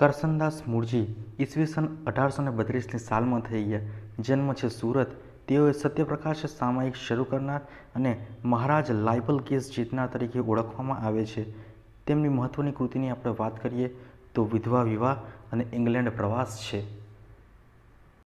કરશનદાસ મૂળજી ઈસવીસન અઢારસો ને બત્રીસની સાલમાં થઈ ગયા જન્મ છે સુરત તેઓએ સત્યપ્રકાશ સામાયિક શરૂ કરનાર અને મહારાજ લાઇબલ કેસ જીતનાર તરીકે ઓળખવામાં આવે છે તેમની મહત્ત્વની કૃતિની આપણે વાત કરીએ તો વિધવા વિવાહ અને ઇંગ્લેન્ડ પ્રવાસ છે